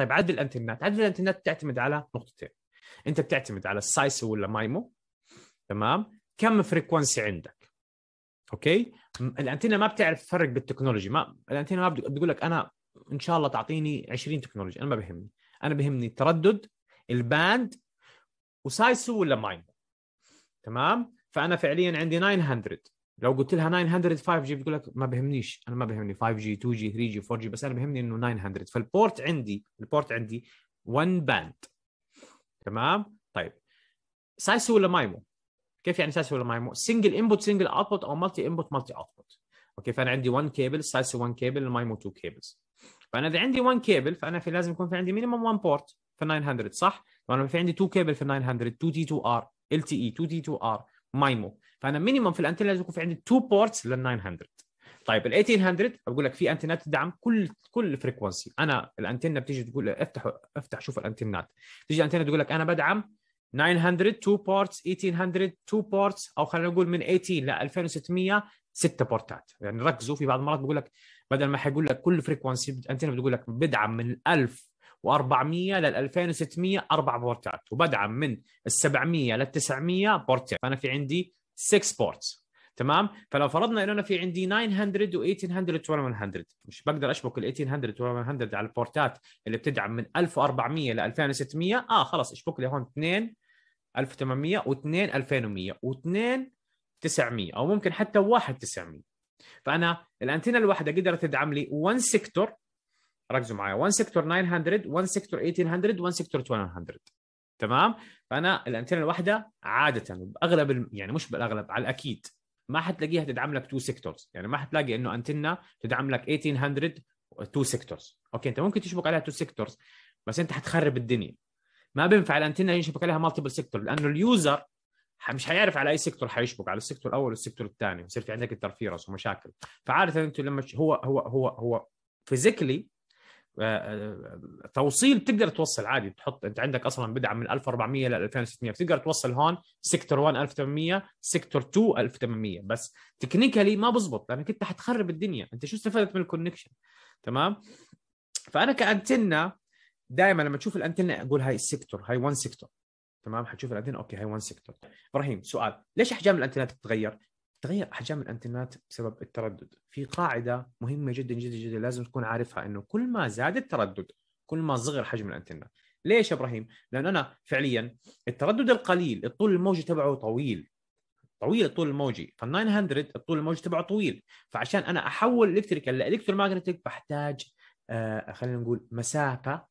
طيب عدد الانتنات عدد الانتنات تعتمد على نقطتين انت بتعتمد على السايسو ولا مايمو تمام كم فريكونسي عندك اوكي الانتنه ما بتعرف تفرق بالتكنولوجي ما الانتنه ما بتقول لك انا ان شاء الله تعطيني 20 تكنولوجي انا ما بهمني انا بهمني التردد الباند وسايسو ولا مايمو تمام فانا فعليا عندي 900 لو قلت لها 900 5 جي بتقول لك ما بهمنيش انا ما بهمني 5 جي 2 جي 3 جي 4 جي بس انا بهمني انه 900 فالبورت عندي البورت عندي 1 باند تمام طيب سايسو ولا مايمو كيف يعني سايسو ولا مايمو سنجل انبوت سنجل اوتبوت او مالتي انبوت مالتي اوتبوت اوكي فانا عندي 1 كيبل سايسو 1 كيبل المايمو 2 كيبلز فانا اذا عندي 1 كيبل فانا في لازم يكون في عندي مينيمم 1 بورت في 900 صح؟ وانا في عندي 2 كيبل في 900 2 تي 2 ار ال تي اي 2 تي 2 ار مايمو فانا مينيموم في الانتنا لازم يكون في عندي تو بورتس لل 900 طيب ال 1800 بقول لك في انتنات تدعم كل كل فريكونسي انا الانتنا بتيجي تقول افتح افتح شوف الانتنات تيجي الانتنا تقول لك انا بدعم 900 تو بورتس 1800 تو بورتس او خلينا نقول من 18 ل 2600 ست بورتات يعني ركزوا في بعض المرات بقول لك بدل ما حيقول لك كل فريكونسي انتنا بتقول لك بدعم من 1400 لل 2600 اربع بورتات وبدعم من ال 700 لل 900 بورتين فانا في عندي 6 بورتس تمام فلو فرضنا انه انا في عندي 900 و1800 و1100 مش بقدر اشبك ال 1800 و1100 على البورتات اللي بتدعم من 1400 ل 2600 اه خلص اشبك لي هون 2 1800 و2 2100 و2 900 او ممكن حتى 1 900 فانا الانتنه الواحده قدرت تدعم لي 1 سيكتور ركزوا معي 1 سيكتور 900 1 سيكتور 1800 1 سيكتور 2100 تمام فانا الانتنه الواحده عاده باغلب يعني مش بالاغلب على الاكيد ما حتلاقيها تدعم لك تو سيكتورز يعني ما حتلاقي انه انتنه تدعم لك 1800 تو سيكتورز اوكي انت ممكن تشبك عليها تو سيكتورز بس انت حتخرب الدنيا ما بينفع الانتنه يشبك عليها مالتيبل سيكتور لانه اليوزر مش حيعرف على اي سيكتور حيشبك على السيكتور الاول والسيكتور الثاني بصير في عندك انترفيرنس ومشاكل فعاده انت لما هو هو هو هو فيزيكلي آه، آه، توصيل بتقدر توصل عادي تحط انت عندك اصلا بدعه من 1400 ل 2600 بتقدر توصل هون سيكتور 1 1800 سيكتور 2 1800 بس تكنيكالي ما بزبط لانك انت حتخرب الدنيا انت شو استفدت من الكونكشن تمام فانا كانتنا دائما لما تشوف الانتنا اقول هاي السيكتور هاي 1 سيكتور تمام حتشوف الانتنا اوكي هاي 1 سيكتور ابراهيم سؤال ليش احجام الانتنات بتتغير تغير احجام الانترنت بسبب التردد في قاعده مهمه جدا جدا جدا لازم تكون عارفها انه كل ما زاد التردد كل ما صغر حجم الانترنت ليش يا ابراهيم لان انا فعليا التردد القليل الطول الموجي تبعه طويل طويل الطول الموجي فال900 الطول الموجي تبعه طويل فعشان انا احول الكتريكال ماجنتيك بحتاج آه خلينا نقول مسافه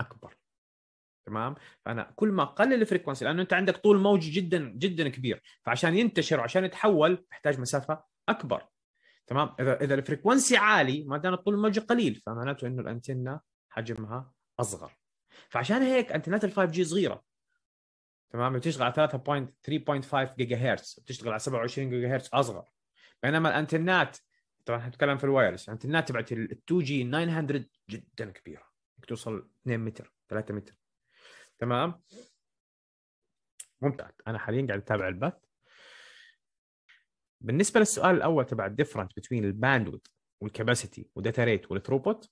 اكبر تمام فانا كل ما قلل الفريكونسي لانه انت عندك طول موج جدا جدا كبير فعشان ينتشر وعشان يتحول يحتاج مسافه اكبر تمام اذا اذا الفريكونسي عالي ما دام طول الموج قليل فمعناته انه الانتنه حجمها اصغر فعشان هيك انتنات ال5 جي صغيره تمام بتشتغل على 3.3.5 جيجا هرتز بتشتغل على 27 جيجا هرتز اصغر بينما الانتنات طبعا نتكلم في الوايرلس الانتنات تبعت ال 2 جي 900 جدا كبيره توصل 2 متر 3 متر تمام ممتاز انا حاليا قاعد اتابع البث بالنسبه للسؤال الاول تبع الديفرنت بين الباندويث والكباسيتي والداتا ريت والثروبوت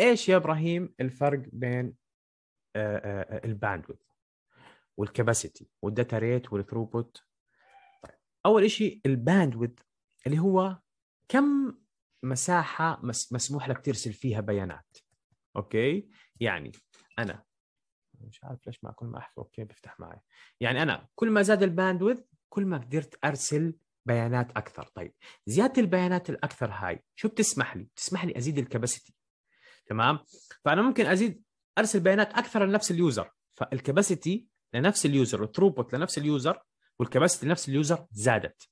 ايش يا ابراهيم الفرق بين الباندويث والكباسيتي والداتا ريت والثروبوت اول شيء الباندويث اللي هو كم مساحه مس مسموح لك ترسل فيها بيانات اوكي يعني انا مش عارف ليش ما كل ما احكي اوكي بيفتح معي يعني انا كل ما زاد الباندوث كل ما قدرت ارسل بيانات اكثر طيب زياده البيانات الاكثر هاي شو بتسمح لي بتسمح لي ازيد الكباسيتي تمام فانا ممكن ازيد ارسل بيانات اكثر لنفس اليوزر فالكباسيتي لنفس اليوزر والثروبوت لنفس اليوزر والكباسيتي لنفس اليوزر زادت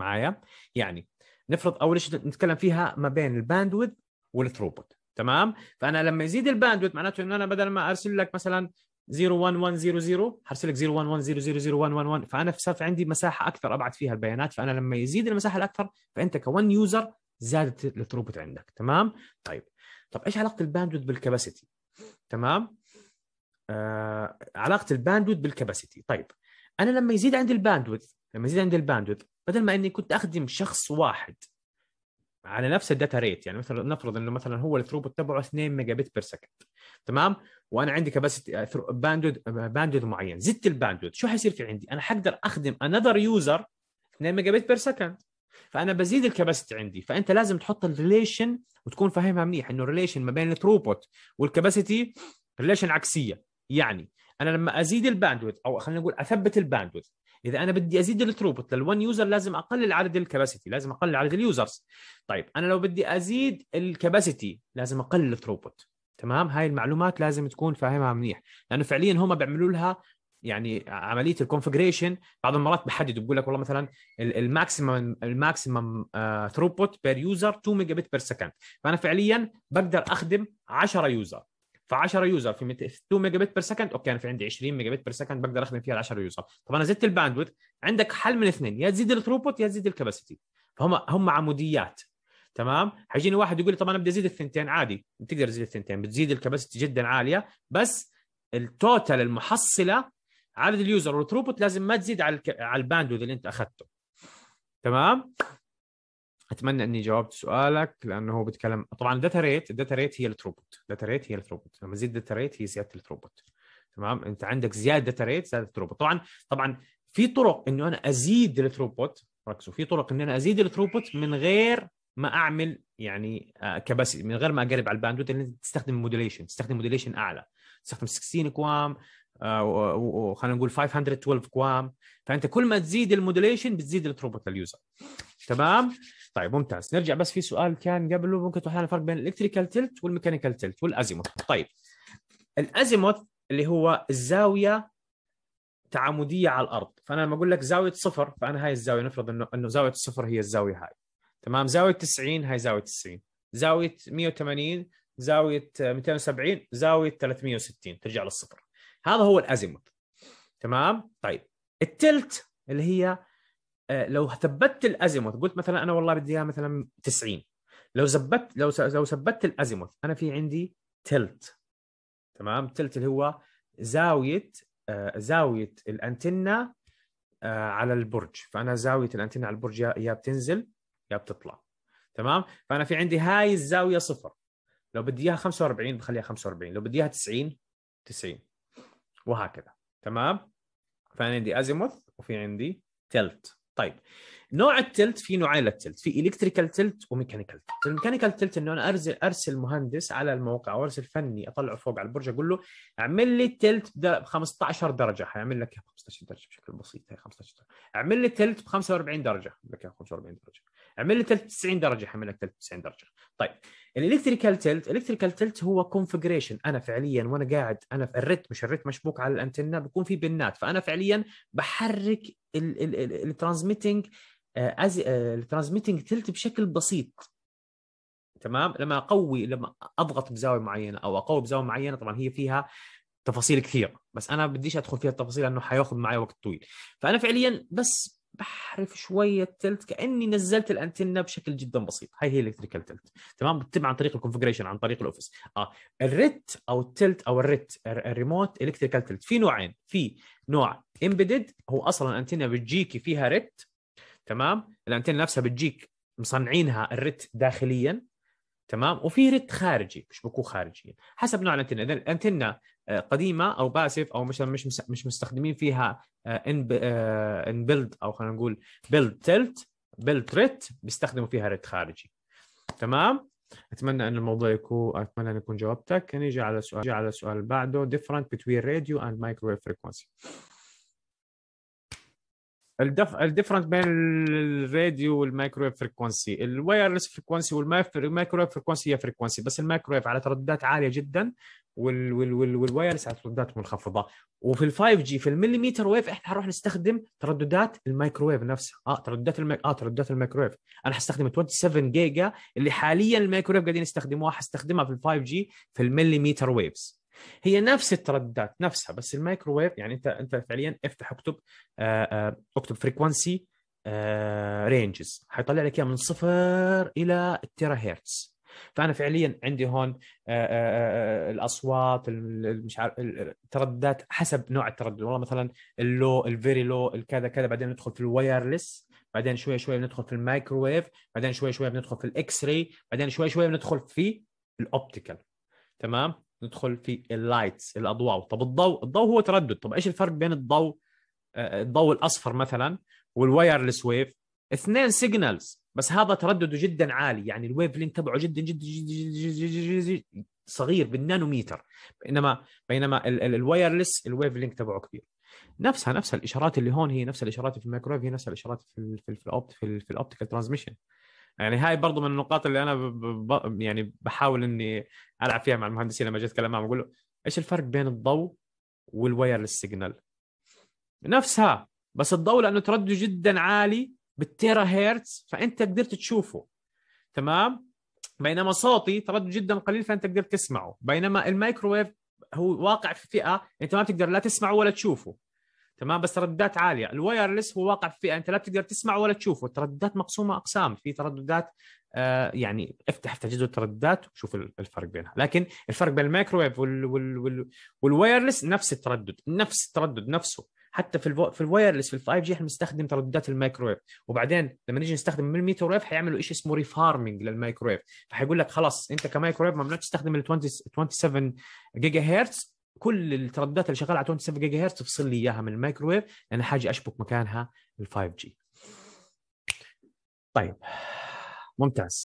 معايا يعني نفرض اول شيء نتكلم فيها ما بين الباندويث والثروبوت تمام فانا لما يزيد الباندويت معناته انه انا بدل ما ارسل لك مثلا 01100 حرسل لك 011000111 فانا صار في عندي مساحه اكثر ابعت فيها البيانات فانا لما يزيد المساحه الاكثر فانت كون يوزر زادت الثروبوت عندك تمام طيب طب ايش علاقه الباندويت بالكباسيتي تمام آه، علاقه الباندويت بالكباسيتي طيب انا لما يزيد عندي الباندويت لما يزيد عندي الباندويت بدل ما اني كنت اخدم شخص واحد على نفس الداتا ريت يعني مثلا نفرض انه مثلا هو الثروبوت تبعه 2 ميجا بت بير سكند تمام وانا عندي كباسيتي باندود باندود معين زدت الباندود شو حيصير في عندي انا حقدر اخدم انذر يوزر 2 ميجا بت بير سكند فانا بزيد الكباسيتي عندي فانت لازم تحط الريليشن وتكون فاهمها منيح انه الريليشن ما بين الثروبوت والكباسيتي ريليشن عكسيه يعني انا لما ازيد الباندويد او خلينا نقول اثبت الباندويد اذا انا بدي ازيد الثروبوت لل1 يوزر لازم اقلل عدد الكباسيتي لازم اقلل عدد اليوزرز طيب انا لو بدي ازيد الكباسيتي لازم اقلل الثروبوت تمام هاي المعلومات لازم تكون فاهمها منيح لانه فعليا هم بيعملوا لها يعني عمليه الكونفجريشن بعض المرات بحددوا بقول لك والله مثلا الماكسيمم الماكسيمم ثروبوت بير يوزر 2 ميجا بت بير سكند فانا فعليا بقدر اخدم 10 يوزر ف10 يوزر في 2 ميجا بت بير سكند اوكي انا في عندي 20 ميجا بت بير سكند بقدر اخدم فيها ال10 يوزر طب انا زدت الباندويث عندك حل من اثنين يا تزيد الثروبوت يا تزيد الكباسيتي فهم هم عموديات تمام حيجيني واحد يقول لي طب انا بدي ازيد الثنتين عادي بتقدر تزيد الثنتين بتزيد الكباسيتي جدا عاليه بس التوتال المحصله عدد اليوزر والثروبوت لازم ما تزيد على الك... على الباندويث اللي انت اخذته تمام اتمنى اني جاوبت سؤالك لانه هو بيتكلم طبعا الداتا ريت الداتا ريت هي الثروبوت الداتا ريت هي الثروبوت لما تزيد الداتا ريت هي زياده الثروبوت تمام انت عندك زياده داتا ريت زياده الثروبوت طبعا طبعا في طرق انه انا ازيد الثروبوت ركزوا في طرق ان انا ازيد الثروبوت من غير ما اعمل يعني آه، كباسيتي من غير ما اقرب على الباندوت اللي تستخدم موديليشن تستخدم موديليشن اعلى تستخدم 16 اكوام آه، وخلينا نقول 512 كوام فانت كل ما تزيد الموديليشن بتزيد التروبوت لليوزر تمام طيب ممتاز نرجع بس في سؤال كان قبله ممكن تحلل الفرق بين الالكتريكال تلت والميكانيكال تلت والازيموث طيب الازيموث اللي هو الزاويه تعامديه على الارض فانا لما اقول لك زاويه صفر فانا هاي الزاويه نفرض انه انه زاويه الصفر هي الزاويه هاي تمام زاويه 90 هاي زاويه 90 زاويه 180 زاويه 270 زاويه 360 ترجع للصفر هذا هو الازيموت تمام طيب التلت اللي هي آه، لو ثبتت الازيموت قلت مثلا انا والله بدي اياها مثلا 90 لو ثبت لو لو ثبتت الازيموت انا في عندي تلت تمام تلت اللي هو زاويه آه، زاويه الانتنه آه، على البرج فانا زاويه الانتنه على البرج يا بتنزل يا بتطلع تمام فانا في عندي هاي الزاويه صفر لو بدي اياها 45 بخليها 45 لو بدي اياها 90 90 وهكذا تمام فانا عندي ازيموث وفي عندي تلت طيب نوع التلت في نوعين للتلت في الكتريكال تلت وميكانيكال تلت الميكانيكال تلت انه انا ارسل ارسل مهندس على الموقع او ارسل فني اطلعه فوق على البرج اقول له اعمل لي تلت ب 15 درجه حيعمل لك 15 درجه بشكل بسيط 15 درجه اعمل لي تلت ب 45 درجه لك 45 درجه اعمل لي تلت 90 درجه حمل لك تلت 90 درجه طيب الالكتريكال تلت الالكتريكال تلت هو كونفجريشن انا فعليا وانا قاعد انا في الريت مش الريت مشبوك على الانتنه بكون في بنات فانا فعليا بحرك الترانزميتنج الترانزميتنج آه، آه، تلت بشكل بسيط تمام لما اقوي لما اضغط بزاويه معينه او اقوي بزاويه معينه طبعا هي فيها تفاصيل كثيره بس انا بديش ادخل فيها التفاصيل لانه حياخذ معي وقت طويل فانا فعليا بس بحرف شويه تلت كاني نزلت الانتنه بشكل جدا بسيط هاي هي الالكتريكال تلت تمام بتتم عن طريق الكونفجريشن عن طريق الاوفيس اه الريت او التلت او الريت الريموت الكتريكال تلت في نوعين في نوع امبيدد هو اصلا الانتنه بتجيكي فيها ريت تمام الانتنه نفسها بتجيك مصنعينها الريت داخليا تمام وفي ريت خارجي مش بكون خارجيا حسب نوع الانتنه اذا الانتنه آه، قديمه او باسف او مثلا مش مش مستخدمين فيها ان ان بيلد او خلينا نقول بيلد تلت بيلد ريت بيستخدموا فيها ريت خارجي تمام اتمنى ان الموضوع يكون اتمنى ان يكون جاوبتك نيجي على سؤال نيجي على السؤال اللي بعده different between radio and microwave frequency الدف... الديفرنت بين الراديو والمايكرويف فريكونسي الوايرلس فريكونسي والمايكرويف فريكونسي هي فريكونسي بس المايكرويف على ترددات عاليه جدا والوايرلس على ترددات منخفضه وفي ال 5 جي في المليمتر ويف احنا حنروح نستخدم ترددات الميكروويف نفسها اه ترددات الميك... اه ترددات الميكروويف انا حستخدم 27 جيجا اللي حاليا الميكروويف قاعدين يستخدموها حستخدمها في ال 5 جي في المليمتر ويفز هي نفس الترددات نفسها بس الميكروويف يعني انت انت فعليا افتح اكتب آه، آه، اكتب فريكونسي رينجز آه، حيطلع لك اياها من صفر الى التيرا هيرتز فانا فعليا عندي هون آه، آه، آه، الاصوات مش عارف الترددات حسب نوع التردد والله مثلا اللو الفيري لو الكذا كذا بعدين ندخل في الوايرلس بعدين شوي شوي بندخل في الميكروويف بعدين شوي شوي بندخل في الاكس راي بعدين شوي شوي بندخل في الاوبتيكال تمام ندخل في اللايتس الاضواء طب الضوء الضوء هو تردد طب ايش الفرق بين الضوء الضوء الاصفر مثلا والوايرلس ويف اثنين سيجنالز بس هذا تردده جدا عالي يعني الويف لين تبعه جدا جدا جدا, جداً, جداً, جد صغير بالنانوميتر بينما بينما الوايرلس الويف لينك تبعه كبير نفسها نفس الاشارات اللي هون هي نفس الاشارات في الميكرويف هي نفس الاشارات في الـ في الـ في, ال في الاوبتيكال ترانزميشن يعني هاي برضه من النقاط اللي انا يعني بحاول اني العب فيها مع المهندسين لما جيت اتكلم معهم بقول له ايش الفرق بين الضوء والوايرلس سيجنال نفسها بس الضوء لانه تردده جدا عالي بالتيرا هيرتز فانت قدرت تشوفه تمام بينما صوتي تردد جدا قليل فانت قدرت تسمعه بينما الميكروويف هو واقع في فئه انت ما بتقدر لا تسمعه ولا تشوفه تمام بس ترددات عاليه الوايرلس هو واقع في فئه انت لا بتقدر تسمعه ولا تشوفه الترددات مقسومه اقسام في ترددات آه يعني افتح افتح جدول الترددات وشوف الفرق بينها لكن الفرق بين الميكروويف وال وال وال والوايرلس نفس التردد نفس التردد نفسه حتى في الو... في الوايرلس في ال5 جي احنا بنستخدم ترددات الميكرويف وبعدين لما نيجي نستخدم من الميكرويف حيعملوا شيء اسمه ريفارمنج للميكرويف فحيقول لك خلاص انت كميكرويف ممنوع تستخدم ال 27 جيجا هرتز كل الترددات اللي شغاله على 27 جيجا هرتز تفصل لي اياها من الميكرويف لان حاجي اشبك مكانها ال 5 جي طيب ممتاز